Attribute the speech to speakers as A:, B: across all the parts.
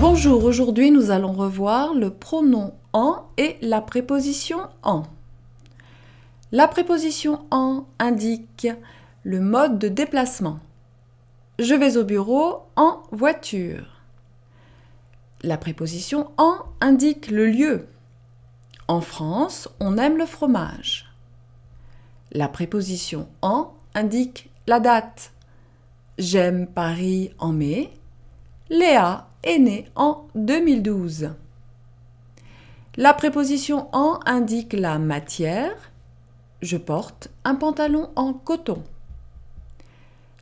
A: Bonjour, aujourd'hui nous allons revoir le pronom en et la préposition en. La préposition en indique le mode de déplacement. Je vais au bureau en voiture. La préposition en indique le lieu. En France, on aime le fromage. La préposition en indique la date. J'aime Paris en mai Léa est née en 2012. La préposition en indique la matière. Je porte un pantalon en coton.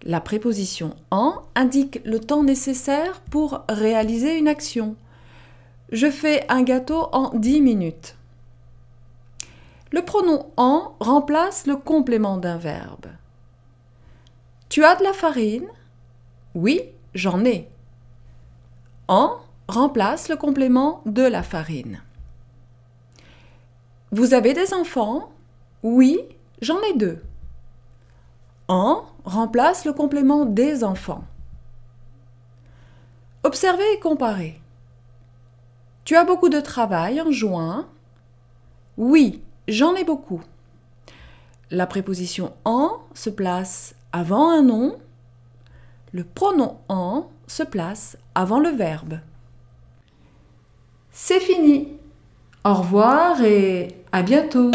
A: La préposition en indique le temps nécessaire pour réaliser une action. Je fais un gâteau en 10 minutes. Le pronom en remplace le complément d'un verbe. Tu as de la farine Oui, j'en ai en remplace le complément de la farine. Vous avez des enfants Oui, j'en ai deux. En remplace le complément des enfants. Observez et comparez. Tu as beaucoup de travail en juin Oui, j'en ai beaucoup. La préposition en se place avant un nom. Le pronom en se place avant le verbe. C'est fini. Au revoir et à bientôt.